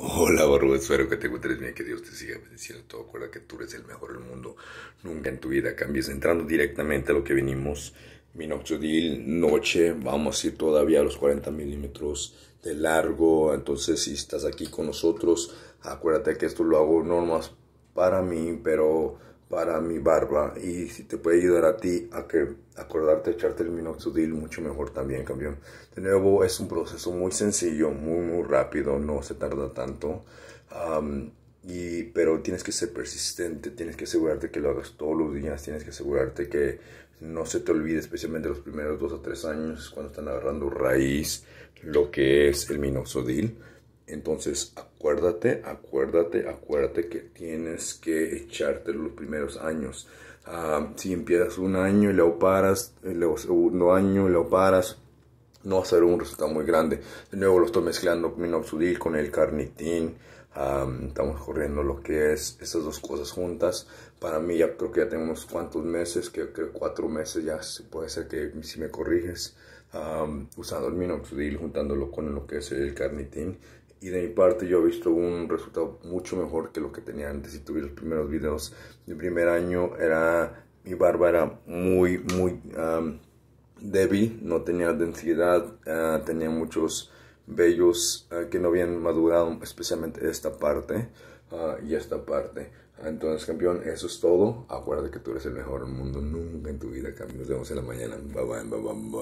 Hola, de espero que te encuentres bien, que Dios te siga bendiciendo todo. que tú eres el mejor del mundo. Nunca en tu vida cambies. Entrando directamente a lo que venimos, minoxidil, noche, vamos a ir todavía a los 40 milímetros de largo. Entonces, si estás aquí con nosotros, acuérdate que esto lo hago no más para mí, pero para mi barba y si te puede ayudar a ti a que acordarte echarte el minoxidil mucho mejor también campeón de nuevo es un proceso muy sencillo muy muy rápido no se tarda tanto y, pero tienes que ser persistente tienes que asegurarte que lo hagas todos los días tienes que asegurarte que no se te olvide especialmente los primeros dos o tres años cuando están agarrando raíz lo que es el minoxidil entonces, acuérdate, acuérdate, acuérdate que tienes que echarte los primeros años. Ah, si empiezas un año y luego paras, eh, luego segundo año y luego paras, no va a ser un resultado muy grande. De nuevo lo estoy mezclando minoxidil con el carnitín. estamos corriendo lo que es esas dos cosas juntas. Para mí ya creo que ya tengo unos cuantos meses, que creo cuatro meses ya puede ser que si me corriges. usando el minoxidil, juntándolo con lo que es el carnitín y de mi parte yo he visto un resultado mucho mejor que lo que tenía antes y tuve los primeros videos. de primer año era, mi barba era muy, muy débil, no tenía densidad, ah, tenía muchos vellos ah, que no habían madurado, especialmente esta parte ah, y esta parte. Entonces, campeón, eso es todo. Acuérdate que tú eres el mejor del mundo. Nunca en tu vida, campeón. Nos vemos en la mañana.